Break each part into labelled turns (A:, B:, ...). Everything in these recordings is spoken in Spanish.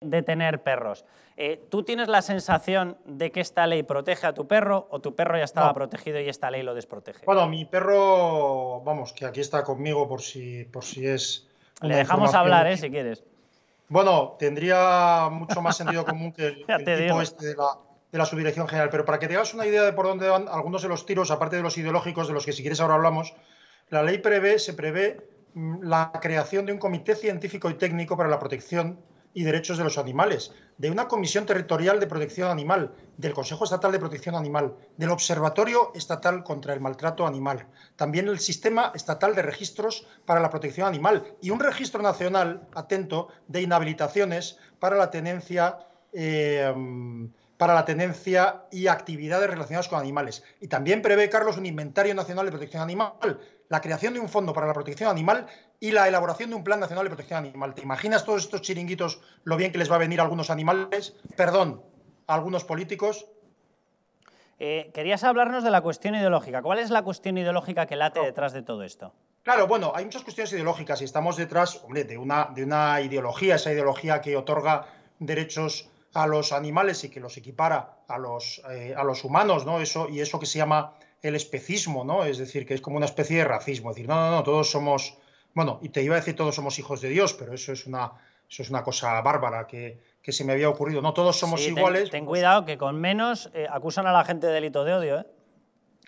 A: de tener perros. Eh, ¿Tú tienes la sensación de que esta ley protege a tu perro o tu perro ya estaba protegido y esta ley lo desprotege?
B: Bueno, mi perro, vamos, que aquí está conmigo por si, por si es... Le dejamos hablar, eh, si quieres. Bueno, tendría mucho más sentido común que el, tipo este de la, de la subdirección general, pero para que te hagas una idea de por dónde van algunos de los tiros, aparte de los ideológicos, de los que si quieres ahora hablamos, la ley prevé, se prevé mm, la creación de un comité científico y técnico para la protección y Derechos de los Animales, de una Comisión Territorial de Protección Animal, del Consejo Estatal de Protección Animal, del Observatorio Estatal contra el Maltrato Animal, también el Sistema Estatal de Registros para la Protección Animal y un registro nacional, atento, de inhabilitaciones para la tenencia. Em, para la tenencia y actividades relacionadas con animales. Y también prevé, Carlos, un inventario nacional de protección animal la creación de un fondo para la protección animal y la elaboración de un plan nacional de protección animal. ¿Te imaginas todos estos chiringuitos lo bien que les va a venir a algunos animales? Perdón, a algunos políticos.
A: Eh, querías hablarnos de la cuestión ideológica. ¿Cuál es la cuestión ideológica que late detrás de todo esto?
B: Claro, bueno, hay muchas cuestiones ideológicas y estamos detrás, hombre, de una, de una ideología, esa ideología que otorga derechos a los animales y que los equipara a los, eh, a los humanos, ¿no? Eso, y eso que se llama el especismo, ¿no? Es decir, que es como una especie de racismo, es decir, no, no, no, todos somos, bueno, y te iba a decir todos somos hijos de Dios, pero eso es una, eso es una cosa bárbara que, se me había ocurrido, no todos somos iguales.
A: Ten, cuidado que con menos eh, acusan a la gente de delito de
B: odio, ¿eh?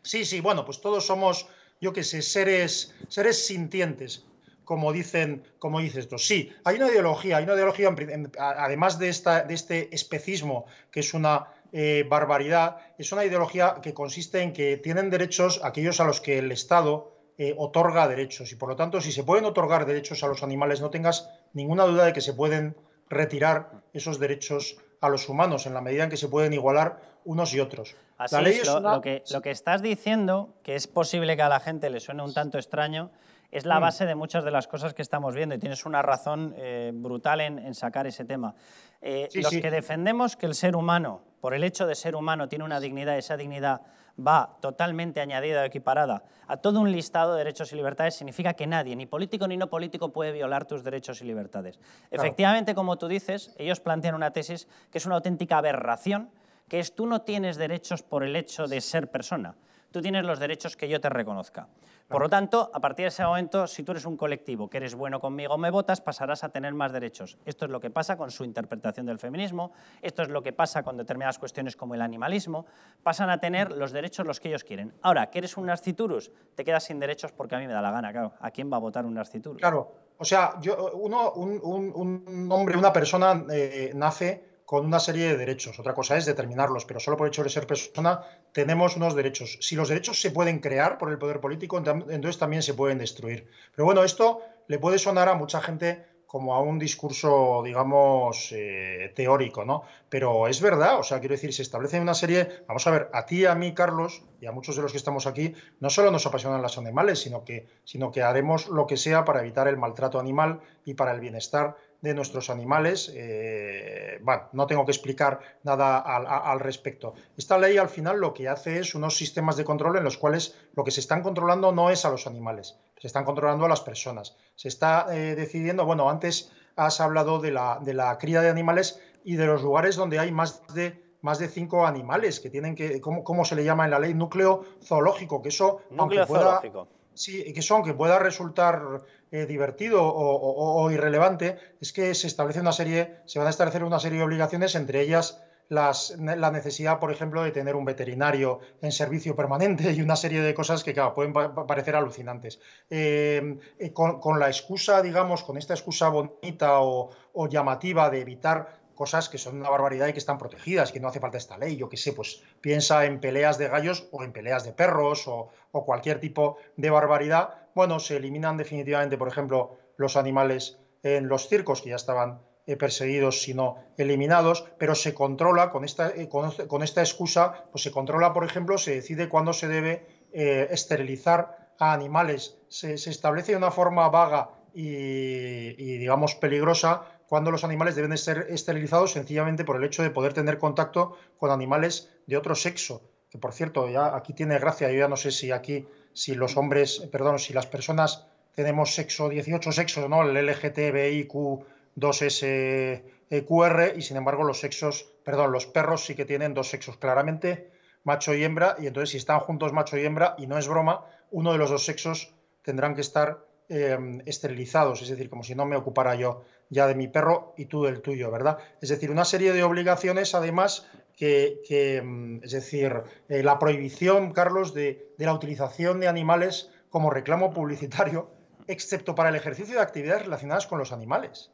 B: Sí, sí, bueno, pues todos somos, yo qué sé, seres, seres sintientes, como dicen, como dices tú. Sí, hay una ideología, hay una ideología, además de, esta, de este especismo, que es una eh, barbaridad es una ideología que consiste en que tienen derechos aquellos a los que el Estado eh, otorga derechos y por lo tanto si se pueden otorgar derechos a los animales no tengas ninguna duda de que se pueden retirar esos derechos a los humanos en la medida en que se pueden igualar unos y otros. es, lo,
A: que, estás diciendo, que es posible que a la gente le suene un tanto extraño, es la mm. base de muchas de las cosas que estamos viendo y tienes una razón eh, brutal en, sacar ese tema. los que defendemos que el ser humano por el hecho de ser humano, tiene una dignidad, esa dignidad va totalmente añadida o equiparada a todo un listado de derechos y libertades, significa que nadie, ni político ni no político, puede violar tus derechos y libertades. Efectivamente, como tú dices, ellos plantean una tesis que es una auténtica aberración, que es tú no tienes derechos por el hecho de ser persona tú tienes los derechos que yo te reconozca. Por lo tanto, a partir de ese momento, si tú eres un colectivo que eres bueno conmigo, me votas, pasarás a tener más derechos. Esto es lo que pasa con su interpretación del feminismo, esto es lo que pasa con determinadas cuestiones como el animalismo, pasan a tener los derechos los que ellos quieren. Ahora, que eres un narciturus, te quedas sin derechos porque a mí me da la gana, claro. ¿A quién va a
B: votar un narciturus? Claro, o sea, yo, uno, un, hombre, una persona eh, nace con una serie de derechos. Otra cosa es determinarlos, pero solo por el hecho de ser persona tenemos unos derechos. Si los derechos se pueden crear por el poder político, entonces también se pueden destruir. Pero bueno, esto le puede sonar a mucha gente como a un discurso, digamos, eh, teórico, ¿no? Pero es verdad, o sea, quiero decir, se establece una serie, vamos a ver, a ti, a mí, Carlos, y a muchos de los que estamos aquí, no solo nos apasionan los animales, sino que, sino que haremos lo que sea para evitar el maltrato animal y para el bienestar de nuestros animales. Eh, bueno, no tengo que explicar nada al, respecto. Esta ley al final lo que hace es unos sistemas de control en los cuales lo que se están controlando no es a los animales, se están controlando a las personas. Se está eh, decidiendo, bueno, antes has hablado de la, de la cría de animales y de los lugares donde hay más de más de cinco animales que tienen que, ¿cómo, se le llama en la ley? Núcleo zoológico, que eso... zoológico. Sí, que eso aunque pueda resultar eh, divertido o, irrelevante es que se establece una serie, se van a establecer una serie de obligaciones, entre ellas las, la necesidad, por ejemplo, de tener un veterinario en servicio permanente y una serie de cosas que, pueden parecer alucinantes. Eh, eh, con, la excusa, digamos, con esta excusa bonita o llamativa de evitar cosas que son una barbaridad y que están protegidas, que no hace falta esta ley, yo qué sé, pues piensa en peleas de gallos o en peleas de perros o, cualquier tipo de barbaridad. Bueno, se eliminan definitivamente, por ejemplo, los animales en los circos, que ya estaban eh, perseguidos, sino eliminados, pero se controla con esta, eh, con, esta excusa, pues se controla, por ejemplo, se decide cuándo se debe eh, esterilizar a animales, se, se establece de una forma vaga y, digamos, peligrosa cuando los animales deben de ser esterilizados sencillamente por el hecho de poder tener contacto con animales de otro sexo. Que por cierto, ya aquí tiene gracia, yo ya no sé si aquí, si los hombres, perdón, si las personas tenemos sexo, 18 sexos, ¿no? El LGTBIQ2SQR, e y sin embargo los sexos, perdón, los perros sí que tienen dos sexos claramente, macho y hembra, y entonces si están juntos macho y hembra, y no es broma, uno de los dos sexos tendrán que estar Em, esterilizados, es decir, como si no me ocupara yo ya de mi perro y tú del tuyo, ¿verdad? Es decir, una serie de obligaciones, además, que, em, es decir, eh, la prohibición, Carlos, de, la utilización de animales como reclamo publicitario, excepto para el ejercicio de actividades relacionadas con los animales,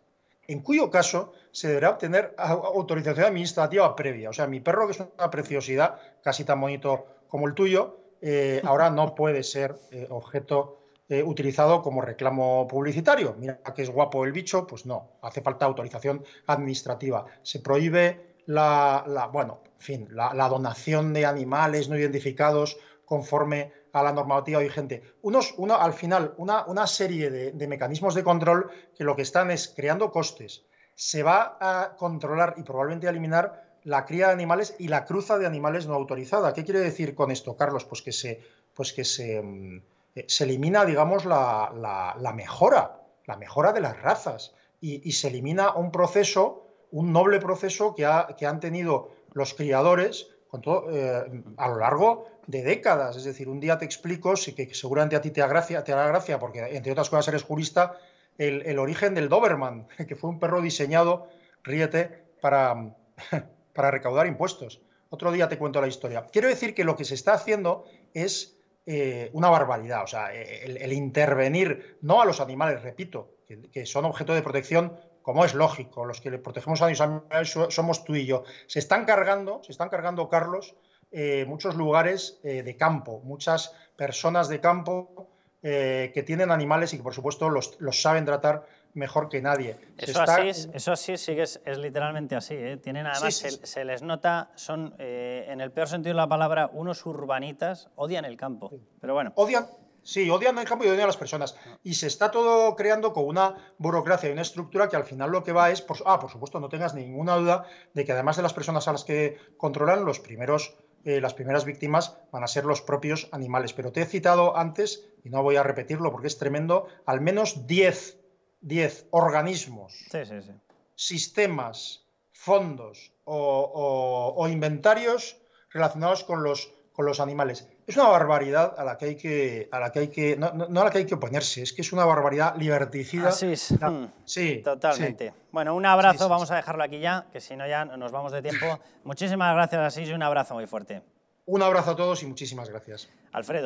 B: en cuyo caso se deberá obtener autorización administrativa previa. O sea, mi perro, que es una preciosidad, casi tan bonito como el tuyo, eh, ahora no puede ser eh, objeto eh, utilizado como reclamo publicitario. Mira que es guapo el bicho, pues no, hace falta autorización administrativa. Se prohíbe la, bueno, fin, la, donación de animales no identificados conforme a la normativa vigente. Unos, uno, al final, una, una serie de, mecanismos de control que lo que están es creando costes. Se va a controlar y probablemente eliminar la cría de animales y la cruza de animales no autorizada. ¿Qué quiere decir con esto, Carlos? Pues que se, pues que se, mm, eh, se elimina, digamos, la, mejora, la mejora de las razas, y, se elimina un proceso, un noble proceso que, que han tenido los criadores eh, a lo largo de décadas. Es decir, un día te explico, sí que, seguramente a ti te, agracia, te hará gracia, porque entre otras cosas eres jurista, el, origen del Doberman, que fue un perro diseñado, ríete, para, para recaudar impuestos. Otro día te cuento la historia. Quiero decir que lo que se está haciendo es eh, una barbaridad. O sea, el, intervenir, no a los animales, repito, que, son objeto de protección, como es lógico, los que le protegemos a los animales somos tú y yo. Se están cargando, se están cargando, Carlos, eh, muchos lugares eh, de campo, muchas personas de campo que tienen animales y que, por supuesto, los, los saben tratar mejor que nadie. eso, así
A: eso sí, sí que es, literalmente así. ¿eh? Tienen además, se, les nota, son eh, en el peor sentido de la palabra, unos
B: urbanitas, odian el campo. Pero bueno. Odian, Sí, odian el campo y odian a las personas. Y se está todo creando con una burocracia y una estructura que al final lo que va es, por, ah, por supuesto, no tengas ninguna duda de que además de las personas a las que controlan, los primeros, eh, las primeras víctimas van a ser los propios animales. Pero te he citado antes, y no voy a repetirlo porque es tremendo, al menos 10 10 organismos, sistemas, fondos o, inventarios relacionados con los, con los animales. Es una barbaridad a la que hay que, a la que, hay que no, a la que hay que oponerse, es que es una barbaridad liberticida. Mm. sí, totalmente.
A: Bueno, un abrazo, vamos a dejarlo aquí ya, que si no ya nos vamos de tiempo. Muchísimas gracias, Asís, y un abrazo muy fuerte. Un abrazo a todos y muchísimas gracias. Alfredo.